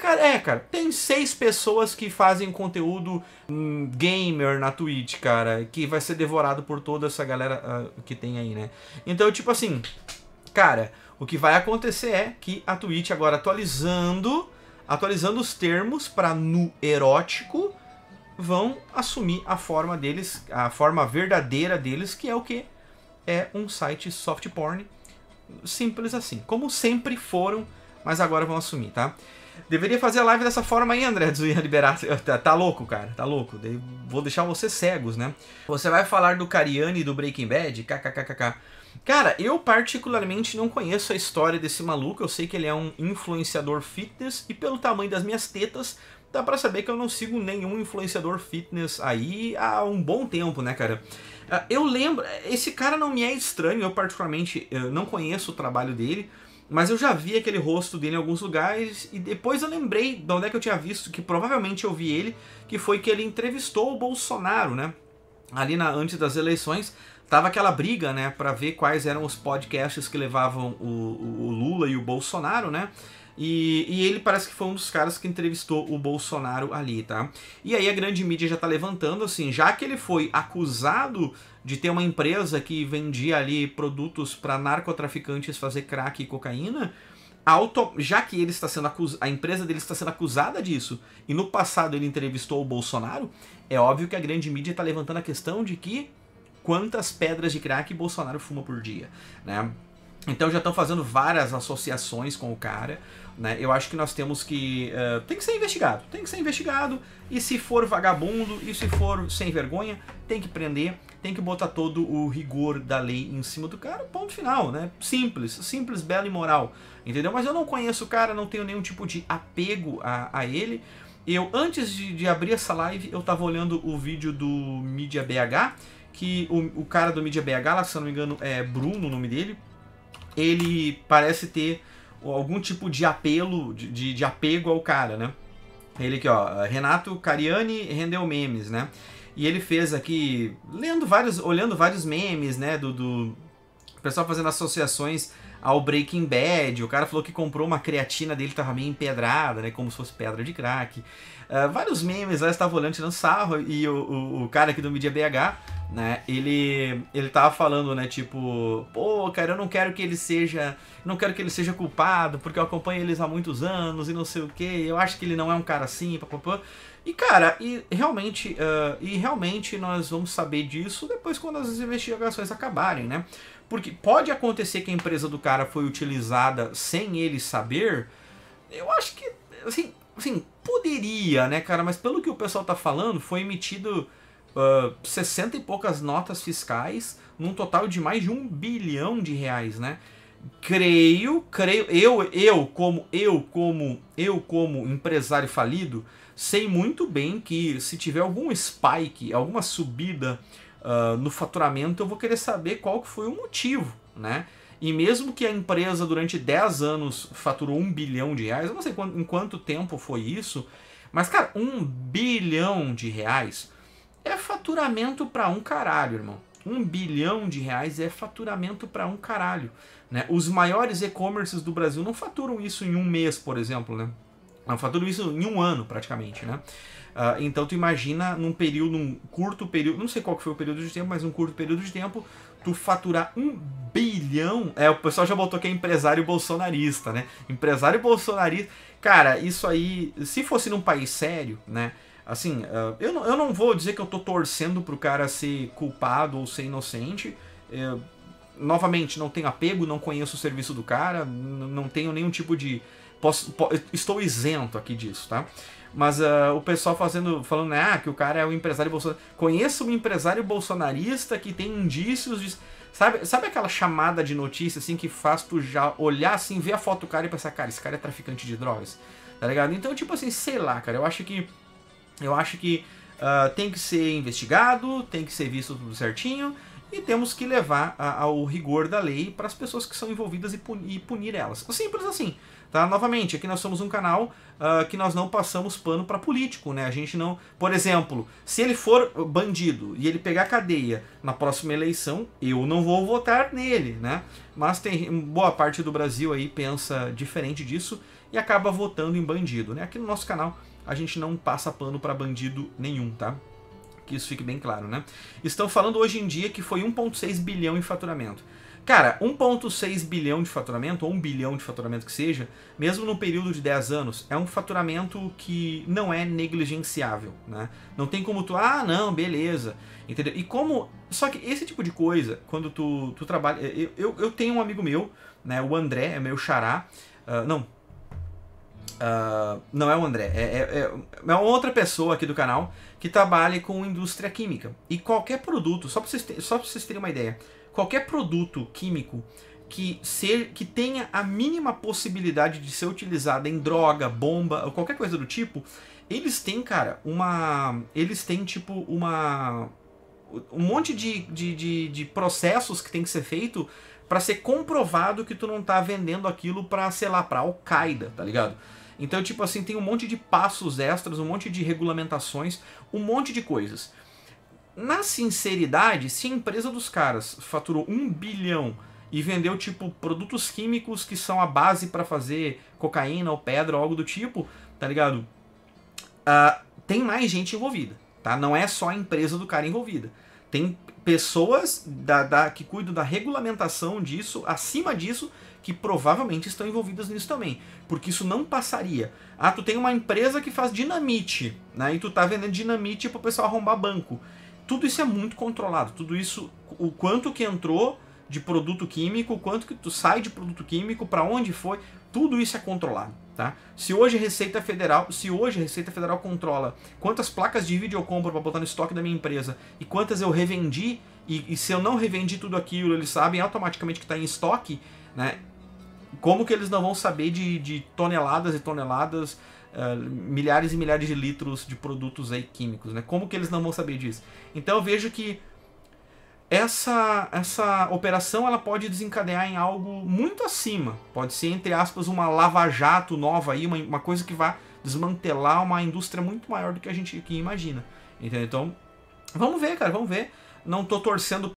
Cara, é, cara, tem seis pessoas que fazem conteúdo hum, gamer na Twitch, cara, que vai ser devorado por toda essa galera uh, que tem aí, né? Então, tipo assim, cara, o que vai acontecer é que a Twitch agora atualizando, atualizando os termos para nu erótico, vão assumir a forma deles, a forma verdadeira deles, que é o que é um site soft porn, simples assim, como sempre foram, mas agora vão assumir, tá? Deveria fazer a live dessa forma aí, André, do Ian Liberar. Tá, tá, louco, cara, tá louco. vou deixar vocês cegos, né? Você vai falar do Cariani e do Breaking Bad? KKKKK. Cara, eu particularmente não conheço a história desse maluco. Eu sei que ele é um influenciador fitness e pelo tamanho das minhas tetas, dá para saber que eu não sigo nenhum influenciador fitness aí há um bom tempo, né, cara? Ah, eu lembro, esse cara não me é estranho, eu particularmente eh, não conheço o trabalho dele. Mas eu já vi aquele rosto dele em alguns lugares e depois eu lembrei de onde é que eu tinha visto, que provavelmente eu vi ele, que foi que ele entrevistou o Bolsonaro, né? Ali na, antes das eleições, tava aquela briga, né, para ver quais eram os podcasts que levavam o, o, o Lula e o Bolsonaro, né? E, e, ele parece que foi um dos caras que entrevistou o Bolsonaro ali, tá? E aí a grande mídia já tá levantando, assim, já que ele foi acusado de ter uma empresa que vendia ali produtos para narcotraficantes fazer crack e cocaína, auto, já que ele está sendo a empresa dele está sendo acusada disso, e no passado ele entrevistou o Bolsonaro, é óbvio que a grande mídia tá levantando a questão de que quantas pedras de crack Bolsonaro fuma por dia, né? Então já estão fazendo várias associações com o cara. Né? Eu acho que nós temos que. Uh, tem que ser investigado. Tem que ser investigado. E se for vagabundo, e se for sem vergonha, tem que prender, tem que botar todo o rigor da lei em cima do cara. Ponto final, né? Simples, simples, belo e moral. Entendeu? Mas eu não conheço o cara, não tenho nenhum tipo de apego a, a ele. Eu, antes de, de abrir essa live, eu estava olhando o vídeo do Mídia BH, que o, o cara do Mídia BH, lá, se eu não me engano, é Bruno o nome dele ele parece ter algum tipo de apelo, de, de, de apego ao cara, né? Ele aqui, ó, Renato Cariani rendeu memes, né? E ele fez aqui, lendo vários, olhando vários memes, né, do, do pessoal fazendo associações ao Breaking Bad. O cara falou que comprou uma creatina dele, tava meio empedrada, né? Como se fosse pedra de crack. Uh, vários memes lá estava olhando, tirando sarro. E o, o, o, cara aqui do Media BH né? Ele ele tava falando, né, tipo, pô, cara, eu não quero que ele seja, não quero que ele seja culpado, porque eu acompanho eles há muitos anos e não sei o que. Eu acho que ele não é um cara assim, papapá. E cara, e realmente, uh, e realmente nós vamos saber disso depois quando as investigações acabarem, né? Porque pode acontecer que a empresa do cara foi utilizada sem ele saber. Eu acho que assim, assim, poderia, né, cara, mas pelo que o pessoal tá falando, foi emitido uh, ah, 60 e poucas notas fiscais, num total de mais de um bilhão de reais, né? Creio, creio, eu, eu como, eu como, eu como empresário falido, sei muito bem que se tiver algum spike, alguma subida uh, no faturamento, eu vou querer saber qual que foi o motivo, né? E mesmo que a empresa durante 10 anos faturou 1 bilhão de reais, eu não sei em quanto tempo foi isso, mas cara, 1 bilhão de reais é faturamento para um caralho, irmão. Um bilhão de reais é faturamento para um caralho. Né? Os maiores e-commerces do Brasil não faturam isso em um mês, por exemplo, né? Não faturam isso em um ano, praticamente, né? Uh, então tu imagina num período, um curto período, não sei qual que foi o período de tempo, mas um curto período de tempo, tu faturar um bilhão. É, o pessoal já botou que é empresário bolsonarista, né? Empresário bolsonarista. Cara, isso aí, se fosse num país sério, né? Assim, uh, eu, não, eu não vou dizer que eu tô torcendo pro cara ser culpado ou ser inocente. É, novamente, não tenho apego, não conheço o serviço do cara, não tenho nenhum tipo de. Posso, estou isento aqui disso, tá? Mas uh, o pessoal fazendo, falando né, ah, que o cara é um empresário bolsonarista. Conheço um empresário bolsonarista que tem indícios de. Sabe, sabe aquela chamada de notícia assim que faz tu já olhar assim, ver a foto do cara e pensar, cara, esse cara é traficante de drogas? Tá ligado? Então, tipo assim, sei lá, cara, eu acho que eu acho que uh, tem que ser investigado, tem que ser visto tudo certinho e temos que levar a, ao rigor da lei para as pessoas que são envolvidas e, punir, e punir elas. Simples assim. Tá? Novamente, aqui nós somos um canal uh, que nós não passamos pano para político, né? A gente não, por exemplo, se ele for bandido e ele pegar cadeia na próxima eleição, eu não vou votar nele, né? Mas tem boa parte do Brasil aí pensa diferente disso e acaba votando em bandido, né? Aqui no nosso canal a gente não passa pano para bandido nenhum, tá? Que isso fique bem claro, né? Estão falando hoje em dia que foi 1,6 bilhão em faturamento. Cara, 1,6 bilhão de faturamento, ou 1 bilhão de faturamento que seja, mesmo num período de 10 anos, é um faturamento que não é negligenciável, né? Não tem como tu, ah, não, beleza, entendeu? E como. Só que esse tipo de coisa, quando tu, tu trabalha. Eu, eu, eu tenho um amigo meu, né? O André, é meu xará. Uh, não, não é o André, é, é, é, uma outra pessoa aqui do canal que trabalha com indústria química. E qualquer produto, só para vocês, ter, só pra vocês terem uma ideia, qualquer produto químico que, ser, que tenha a mínima possibilidade de ser utilizado em droga, bomba ou qualquer coisa do tipo, eles têm, cara, uma. Eles têm, tipo, uma. Um monte de, de, de, de processos que tem que ser feito para ser comprovado que tu não tá vendendo aquilo para, sei lá, para Al-Qaeda, tá ligado? Então, tipo assim, tem um monte de passos extras, um monte de regulamentações, um monte de coisas. Na sinceridade, se a empresa dos caras faturou um bilhão e vendeu, tipo, produtos químicos que são a base para fazer cocaína ou pedra ou algo do tipo, tá ligado? Uh, tem mais gente envolvida, tá? Não é só a empresa do cara envolvida. Tem pessoas da, da, que cuidam da regulamentação disso, acima disso, que provavelmente estão envolvidas nisso também. Porque isso não passaria. Ah, tu tem uma empresa que faz dinamite, né? E tu tá vendendo dinamite pro pessoal arrombar banco. Tudo isso é muito controlado. Tudo isso, o quanto que entrou de produto químico, o quanto que tu sai de produto químico, para onde foi, tudo isso é controlado. Tá? Se hoje a Receita Federal, se hoje Receita Federal controla quantas placas de vídeo eu compro para botar no estoque da minha empresa e quantas eu revendi, e, e se eu não revendi tudo aquilo, eles sabem automaticamente que está em estoque, né? Como que eles não vão saber de, de toneladas e toneladas, uh, milhares e milhares de litros de produtos aí químicos, né? Como que eles não vão saber disso? Então eu vejo que essa, essa operação ela pode desencadear em algo muito acima. Pode ser, entre aspas, uma lava-jato nova aí, uma, uma coisa que vá desmantelar uma indústria muito maior do que a gente que imagina. Entendeu? Então, vamos ver, cara, vamos ver. Não tô torcendo